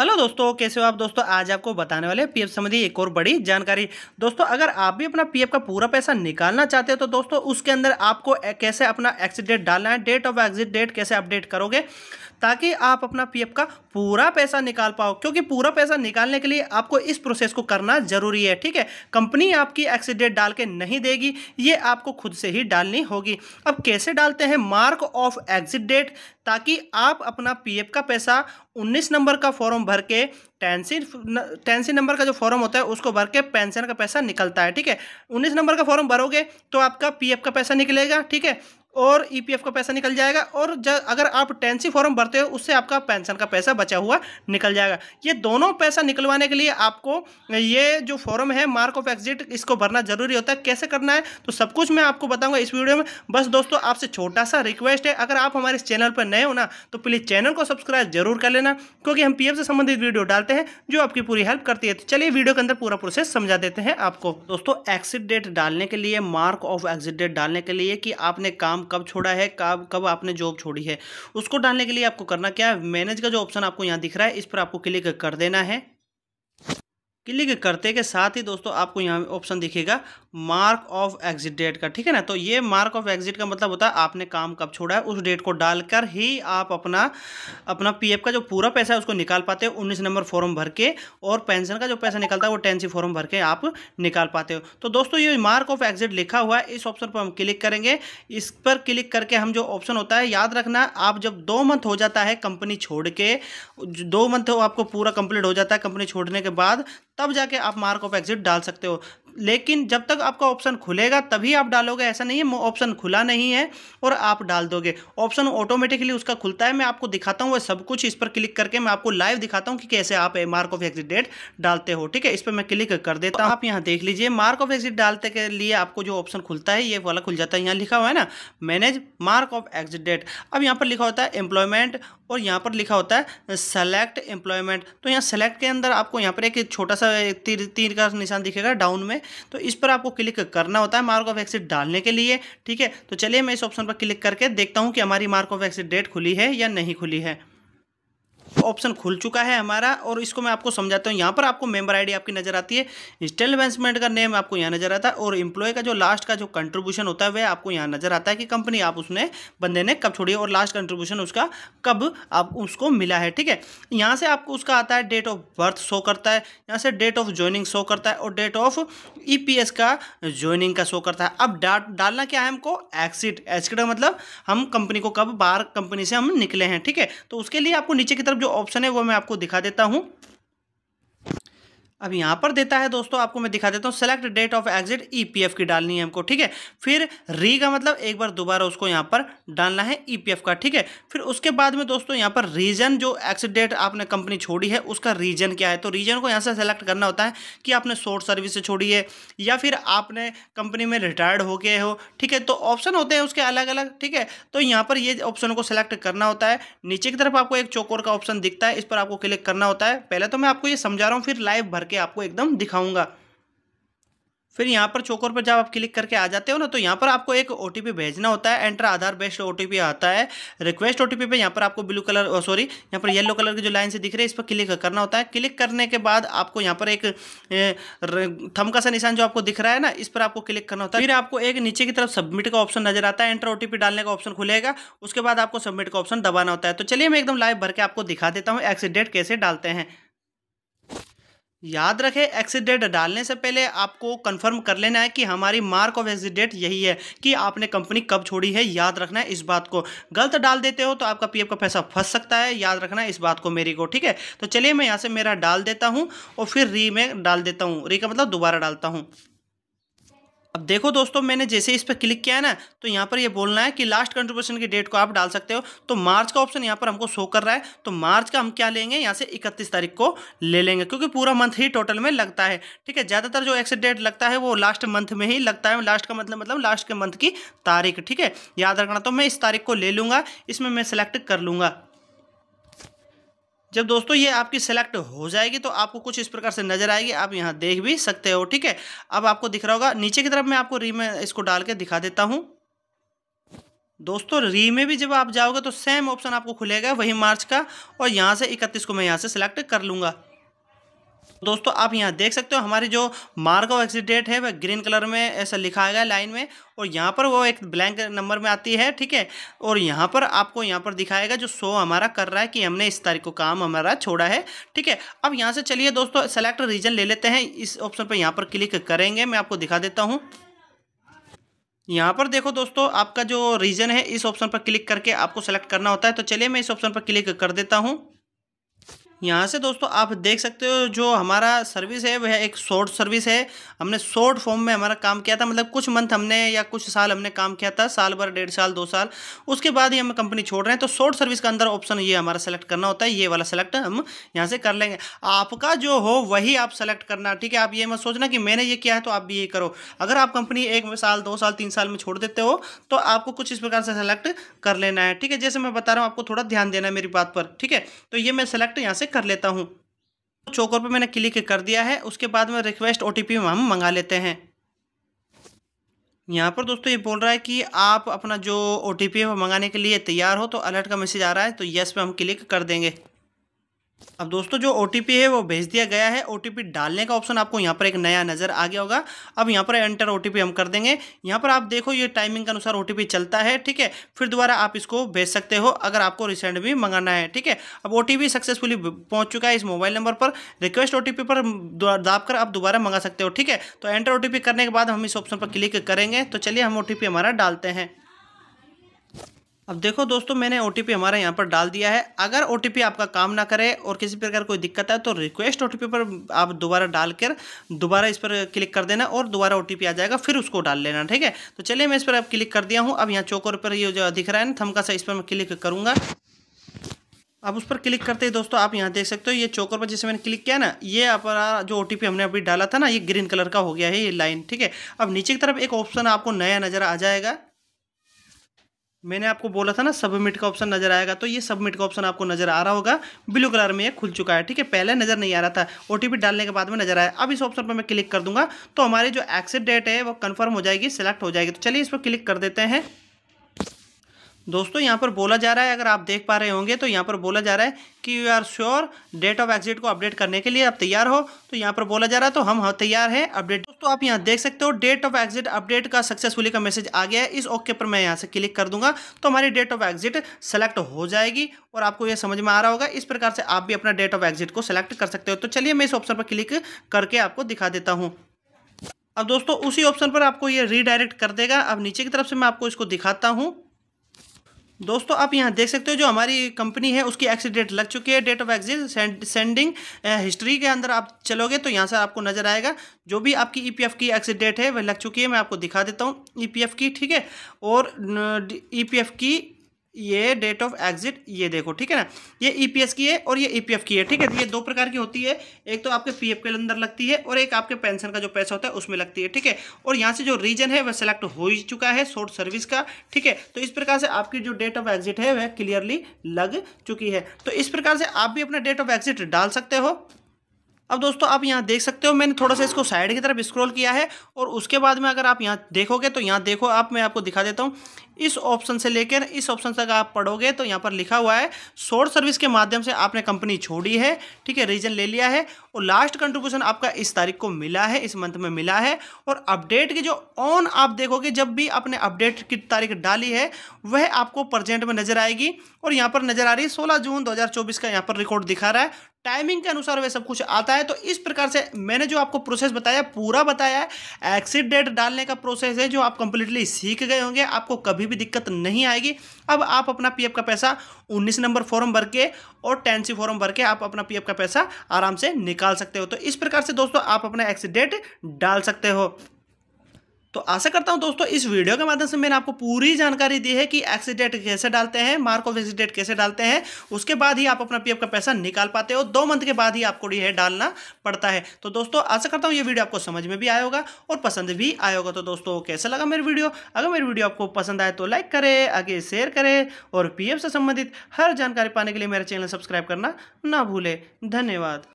hello दोस्तों कैसे हो आप दोस्तों आज आपको बताने वाले पीएफ संबंधी एक और बड़ी जानकारी दोस्तों अगर आप भी अपना पीएफ का पूरा पैसा निकालना चाहते हो तो दोस्तों उसके अंदर आपको कैसे अपना एक्सिट डेट डालना है डेट ऑफ एग्जिट डेट कैसे अपडेट करोगे ताकि आप अपना पीएफ का पूरा पैसा निकाल पाओ क्योंकि पूरा पैसा निकालने के लिए आपको इस प्रोसेस को करना जरूरी है ठीक है कंपनी आपकी एक्सीडेट डाल के नहीं देगी ये आपको खुद से ही डालनी होगी अब कैसे डालते हैं मार्क ऑफ एग्जिट डेट ताकि आप अपना पीएफ का पैसा 19 नंबर का फॉर्म भर के टेंसी टेंसी नंबर का जो फॉर्म होता है उसको भर के पेंशन का पैसा निकलता है ठीक है 19 नंबर का फॉर्म भरोगे तो आपका पीएफ का पैसा निकलेगा ठीक है और ईपीएफ e का पैसा निकल जाएगा और जब अगर आप टेंसी फॉर्म भरते हो उससे आपका पेंशन का पैसा बचा हुआ निकल जाएगा ये दोनों पैसा निकलवाने के लिए आपको ये जो फॉर्म है मार्क ऑफ एग्जिट इसको भरना जरूरी होता है कैसे करना है तो सब कुछ मैं आपको बताऊंगा इस वीडियो में बस दोस्तों आपसे छोटा सा रिक्वेस्ट है अगर आप हमारे चैनल पर नए हो ना तो प्लीज़ चैनल को सब्सक्राइब जरूर कर लेना क्योंकि हम पी से संबंधित वीडियो डालते हैं जो आपकी पूरी हेल्प करती है तो चलिए वीडियो के अंदर पूरा प्रोसेस समझा देते हैं आपको दोस्तों एक्सिट डेट डालने के लिए मार्क ऑफ एग्जिट डेट डालने के लिए कि आपने काम काम कब छोड़ा है कब कब आपने जॉब छोड़ी है उसको डालने के लिए आपको करना क्या है मैनेज का जो ऑप्शन आपको यहाँ दिख रहा है इस पर आपको क्लिक कर देना है क्लिक करते के साथ ही दोस्तों आपको यहाँ ऑप्शन दिखेगा मार्क ऑफ एग्जिट डेट का ठीक है ना तो ये मार्क ऑफ एग्जिट का मतलब होता है आपने काम कब छोड़ा है उस डेट को डालकर ही आप अपना अपना पीएफ का जो पूरा पैसा है उसको निकाल पाते हो उन्नीस नंबर फॉर्म भर के और पेंशन का जो पैसा निकलता है वो टेंसी फॉर्म भर के आप निकाल पाते हो तो दोस्तों ये मार्क ऑफ एग्जिट लिखा हुआ है इस ऑप्शन पर हम क्लिक करेंगे इस पर क्लिक करके हम जो ऑप्शन होता है याद रखना आप जब दो मंथ हो जाता है कंपनी छोड़ के दो मंथ आपको पूरा कंप्लीट हो जाता है कंपनी छोड़ने के बाद तब जाके आप मार्क ऑफ एग्जिट डाल सकते हो लेकिन जब तक आपका ऑप्शन खुलेगा तभी आप डालोगे ऐसा नहीं है ऑप्शन खुला नहीं है और आप डाल दोगे ऑप्शन ऑटोमेटिकली उसका खुलता है मैं आपको दिखाता हूँ वह सब कुछ इस पर क्लिक करके मैं आपको लाइव दिखाता हूँ कि कैसे आप मार्क ऑफ एग्जिट डेट डालते हो ठीक है इस पर मैं क्लिक कर देता हूँ आप यहाँ देख लीजिए मार्क ऑफ एग्जिट डालते के लिए आपको जो ऑप्शन खुलता है ये वाला खुल जाता है यहाँ लिखा हुआ है ना manage mark of exit date अब यहाँ पर लिखा होता है एम्प्लॉयमेंट और यहाँ पर लिखा होता है सेलेक्ट एम्प्लॉयमेंट तो यहाँ सेलेक्ट के अंदर आपको यहाँ पर एक छोटा सा तीर तीर का निशान दिखेगा डाउन में तो इस पर आपको क्लिक करना होता है मार्क ऑफ एक्सिट डालने के लिए ठीक है तो चलिए मैं इस ऑप्शन पर क्लिक करके देखता हूँ कि हमारी मार्क ऑफ एक्सिट डेट खुली है या नहीं खुली है ऑप्शन खुल चुका है हमारा और इसको मैं आपको समझाता हूँ यहाँ पर आपको मेंबर आईडी आपकी नजर आती है इंस्टॉलमेंट का नेम आपको यहाँ नजर आता है और इम्प्लॉय का जो लास्ट का जो कंट्रीब्यूशन होता है वह आपको यहाँ नजर आता है कि कंपनी आप उसने बंदे ने कब छोड़ी और लास्ट कंट्रीब्यूशन उसका कब आप उसको मिला है ठीक है यहाँ से आपको उसका आता है डेट ऑफ बर्थ शो करता है यहाँ से डेट ऑफ ज्वाइनिंग शो करता है और डेट ऑफ ई का ज्वाइनिंग का शो करता है अब डा, डालना क्या है हमको एक्सिट एक्सिट का मतलब हम कंपनी को कब बाहर कंपनी से हम निकले हैं ठीक है तो उसके लिए आपको नीचे की तरफ जो ऑप्शन है वो मैं आपको दिखा देता हूँ अब यहाँ पर देता है दोस्तों आपको मैं दिखा देता हूँ select date of exit EPF की डालनी है हमको ठीक है फिर री का मतलब एक बार दोबारा उसको यहाँ पर डालना है ईपीएफ e का ठीक है फिर उसके बाद में दोस्तों यहाँ पर रीजन जो एग्जिट डेट आपने कंपनी छोड़ी है उसका रीजन क्या है तो रीजन को यहाँ से सेलेक्ट करना होता है कि आपने शॉर्ट सर्विस से छोड़ी है या फिर आपने कंपनी में रिटायर्ड हो गए हो ठीक है तो ऑप्शन होते हैं उसके अलग अलग ठीक है तो यहाँ पर ये ऑप्शन को सेलेक्ट करना होता है नीचे की तरफ आपको एक चौकोर का ऑप्शन दिखता है इस पर आपको क्लिक करना होता है पहले तो मैं आपको ये समझा रहा हूँ फिर लाइव भर करके आपको एकदम दिखाऊंगा फिर यहाँ पर चोकर पर जब आप क्लिक करके आ जाते हो ना तो यहाँ पर आपको एक ओ भेजना होता है एंटर आधार बेस्ड ओ आता है रिक्वेस्ट ओ टी पे यहाँ पर आपको ब्लू कलर सॉरी यहाँ पर येलो कलर की जो लाइन से दिख रही है इस पर क्लिक करना होता है क्लिक करने के बाद आपको यहाँ पर एक थम का सा निशान जो आपको दिख रहा है ना इस पर आपको क्लिक करना होता है फिर आपको एक नीचे की तरफ सबमिट का ऑप्शन नजर आता है एंटर ओ डालने का ऑप्शन खुलेगा उसके बाद आपको सबमिट का ऑप्शन दबाना होता है तो चलिए मैं एकदम लाइव भर के आपको दिखा देता हूँ एक्सीडेट कैसे डालते हैं याद रखें एक्सिट डेट डालने से पहले आपको कंफर्म कर लेना है कि हमारी मार्क ऑफ एक्सिट डेट यही है कि आपने कंपनी कब छोड़ी है याद रखना है इस बात को गलत डाल देते हो तो आपका पीएफ का पैसा फंस सकता है याद रखना है इस बात को मेरी को ठीक है तो चलिए मैं यहाँ से मेरा डाल देता हूँ और फिर री में डाल देता हूँ री का मतलब दोबारा डालता हूँ अब देखो दोस्तों मैंने जैसे इस पर क्लिक किया है ना तो यहाँ पर ये यह बोलना है कि लास्ट कंट्रीब्यूशन की डेट को आप डाल सकते हो तो मार्च का ऑप्शन यहाँ पर हमको शो कर रहा है तो मार्च का हम क्या लेंगे यहाँ से इकतीस तारीख को ले लेंगे क्योंकि पूरा मंथ ही टोटल में लगता है ठीक है ज़्यादातर जो एक्स डेट लगता है वो लास्ट मंथ में ही लगता है लास्ट का मतलब मतलब लास्ट के मंथ की तारीख ठीक है याद रखना तो मैं इस तारीख को ले लूँगा इसमें मैं सिलेक्ट कर लूँगा जब दोस्तों ये आपकी सेलेक्ट हो जाएगी तो आपको कुछ इस प्रकार से नजर आएगी आप यहाँ देख भी सकते हो ठीक है अब आपको दिख रहा होगा नीचे की तरफ मैं आपको री में इसको डाल के दिखा देता हूँ दोस्तों री में भी जब आप जाओगे तो सेम ऑप्शन आपको खुलेगा वही मार्च का और यहाँ से इकतीस को मैं यहाँ से सिलेक्ट कर लूँगा दोस्तों आप यहाँ देख सकते हो हमारे जो मार्क ऑफ एक्सीडेट है वह ग्रीन कलर में ऐसा लिखा गया लाइन में और यहाँ पर वो एक ब्लैंक नंबर में आती है ठीक है और यहाँ पर आपको यहाँ पर दिखाएगा जो शो हमारा कर रहा है कि हमने इस तारीख को काम हमारा छोड़ा है ठीक है अब यहाँ से चलिए दोस्तों सेलेक्ट रीजन ले लेते हैं इस ऑप्शन पर यहाँ पर क्लिक करेंगे मैं आपको दिखा देता हूँ यहाँ पर देखो दोस्तों आपका जो रीजन है इस ऑप्शन पर क्लिक करके आपको सेलेक्ट करना होता है तो चलिए मैं इस ऑप्शन पर क्लिक कर देता हूँ यहाँ से दोस्तों आप देख सकते हो जो हमारा सर्विस है वह एक शॉर्ट सर्विस है हमने शॉर्ट फॉर्म में हमारा काम किया था मतलब कुछ मंथ हमने या कुछ साल हमने काम किया था साल भर डेढ़ साल दो साल उसके बाद ही हम कंपनी छोड़ रहे हैं तो शॉर्ट सर्विस का अंदर ऑप्शन ये हमारा सेलेक्ट करना होता है ये वाला सेलेक्ट हम यहाँ से कर लेंगे आपका जो हो वही आप सेलेक्ट करना ठीक है आप ये मत सोचना कि मैंने ये किया है तो आप भी ये करो अगर आप कंपनी एक साल दो साल तीन साल में छोड़ देते हो तो आपको कुछ इस प्रकार से सेलेक्ट कर लेना है ठीक है जैसे मैं बता रहा हूँ आपको थोड़ा ध्यान देना है मेरी बात पर ठीक है तो ये मैं सेलेक्ट यहाँ से चेक कर लेता हूँ चोकर पर मैंने क्लिक कर दिया है उसके बाद में रिक्वेस्ट ओ टी पी हम मंगा लेते हैं यहाँ पर दोस्तों ये बोल रहा है कि आप अपना जो ओ टी पी है मंगाने के लिए तैयार हो तो अलर्ट का मैसेज आ रहा है तो यस पे हम क्लिक कर देंगे अब दोस्तों जो ओ है वो भेज दिया गया है ओ डालने का ऑप्शन आपको यहाँ पर एक नया नज़र आ गया होगा अब यहाँ पर एंटर ओ हम कर देंगे यहाँ पर आप देखो ये टाइमिंग के अनुसार ओ चलता है ठीक है फिर दोबारा आप इसको भेज सकते हो अगर आपको रिसेंट भी मंगाना है ठीक है अब ओ सक्सेसफुली पहुँच चुका है इस मोबाइल नंबर पर रिक्वेस्ट ओ पर दाब कर आप दोबारा मंगा सकते हो ठीक है तो एंटर ओ करने के बाद हम इस ऑप्शन पर क्लिक करेंगे तो चलिए हम ओ हमारा डालते हैं अब देखो दोस्तों मैंने ओ हमारा यहाँ पर डाल दिया है अगर ओ आपका काम ना करे और किसी प्रकार कोई दिक्कत है तो रिक्वेस्ट ओ पर आप दोबारा डाल कर दोबारा इस पर क्लिक कर देना और दोबारा ओ आ जाएगा फिर उसको डाल लेना ठीक है तो चलिए मैं इस पर अब क्लिक कर दिया हूँ अब यहाँ चौकर पर ये जो दिख रहा है ना थमका सा इस पर मैं क्लिक करूँगा अब उस पर क्लिक करते ही दोस्तों आप यहाँ देख सकते हो ये चौकर पर जैसे मैंने क्लिक किया ना ये अपना जो ओ हमने अभी डाला था ना ये ग्रीन कलर का हो गया है ये लाइन ठीक है अब नीचे की तरफ एक ऑप्शन आपको नया नज़र आ जाएगा मैंने आपको बोला था ना सबमिट का ऑप्शन नजर आएगा तो ये सबमिट का ऑप्शन आपको नजर आ रहा होगा ब्लू कलर में ये खुल चुका है ठीक है पहले नजर नहीं आ रहा था ओ डालने के बाद में नजर आया अब इस ऑप्शन पर मैं क्लिक कर दूंगा तो हमारी जो एक्सेट डेट है वो कन्फर्म हो जाएगी सिलेक्ट हो जाएगी तो चलिए इस पर क्लिक कर देते हैं दोस्तों यहाँ पर बोला जा रहा है अगर आप देख पा रहे होंगे तो यहाँ पर बोला जा रहा है कि you are sure date of exit को अपडेट करने के लिए आप तैयार हो तो यहाँ पर बोला जा रहा है तो हम हाँ तैयार हैं अपडेट दोस्तों आप यहाँ देख सकते हो डेट ऑफ एग्जिट अपडेट का सक्सेसफुली का मैसेज आ गया है इस ओके पर मैं यहाँ से क्लिक कर दूंगा तो हमारी डेट ऑफ एग्जिट सेलेक्ट हो जाएगी और आपको यह समझ में आ रहा होगा इस प्रकार से आप भी अपना डेट ऑफ एग्जिट को सिलेक्ट कर सकते हो तो चलिए मैं इस ऑप्शन पर क्लिक करके आपको दिखा देता हूँ अब दोस्तों उसी ऑप्शन पर आपको ये रीडायरेक्ट कर देगा अब नीचे की तरफ से मैं आपको इसको दिखाता हूँ दोस्तों आप यहाँ देख सकते हो जो हमारी कंपनी है उसकी एक्सिट डेट लग चुकी है date of exit sending history के अंदर आप चलोगे तो यहाँ से आपको नजर आएगा जो भी आपकी ईपीएफ e की एक्सिट डेट है वह लग चुकी है मैं आपको दिखा देता हूँ ईपीएफ e की ठीक है और ईपीएफ e की ये डेट ऑफ एग्जिट ये देखो ठीक है ना ये ईपीएस e की है और ये ईपीएफ e की है ठीक है ये दो प्रकार की होती है एक तो आपके पीएफ के अंदर लगती है और एक आपके पेंशन का जो पैसा होता है उसमें लगती है ठीक है और यहाँ से जो रीजन है वह सिलेक्ट हो ही चुका है शॉर्ट सर्विस का ठीक है तो इस प्रकार से आपकी जो डेट ऑफ एग्जिट है वह क्लियरली लग चुकी है तो इस प्रकार से आप भी अपना डेट ऑफ एग्जिट डाल सकते हो अब दोस्तों आप यहाँ देख सकते हो मैंने थोड़ा सा इसको साइड की तरफ स्क्रॉल किया है और उसके बाद में अगर आप यहाँ देखोगे तो यहाँ देखो आप मैं आपको दिखा देता हूँ इस ऑप्शन से लेकर इस ऑप्शन तक आप पढ़ोगे तो यहाँ पर लिखा हुआ है शॉर्ट सर्विस के माध्यम से आपने कंपनी छोड़ी है ठीक है रीजन ले लिया है और लास्ट कंट्रीब्यूशन आपका इस तारीख को मिला है इस मंथ में मिला है और अपडेट की जो ऑन आप देखोगे जब भी आपने अपडेट की तारीख डाली है वह आपको प्रजेंट में नजर आएगी और यहाँ पर नजर आ रही है सोलह जून दो का यहाँ पर रिकॉर्ड दिखा रहा है टाइमिंग के अनुसार वह सब कुछ आता है तो इस प्रकार से मैंने जो आपको प्रोसेस बताया पूरा बताया है एक्सिट डेट डालने का प्रोसेस है जो आप कंप्लीटली सीख गए होंगे आपको कभी भी दिक्कत नहीं आएगी अब आप अपना पीएफ का पैसा 19 नंबर फॉर्म भर के और टेन सी फॉर्म भर के आप अपना पीएफ का पैसा आराम से निकाल सकते हो तो इस प्रकार से दोस्तों आप अपना एक्सीडेट डाल सकते हो तो आशा करता हूँ दोस्तों इस वीडियो के माध्यम से मैंने आपको पूरी जानकारी दी है कि एक्सीडेंट कैसे डालते हैं मार्क ऑफ एक्सीडेंट कैसे डालते हैं उसके बाद ही आप अपना पीएफ का पैसा निकाल पाते हो दो मंथ के बाद ही आपको यह डालना पड़ता है तो दोस्तों आशा करता हूँ ये वीडियो आपको समझ में भी आया होगा और पसंद भी आया होगा तो दोस्तों कैसा लगा मेरी वीडियो अगर मेरी वीडियो आपको पसंद आए तो लाइक करे आगे शेयर करे और पी से संबंधित हर जानकारी पाने के लिए मेरा चैनल सब्सक्राइब करना ना भूलें धन्यवाद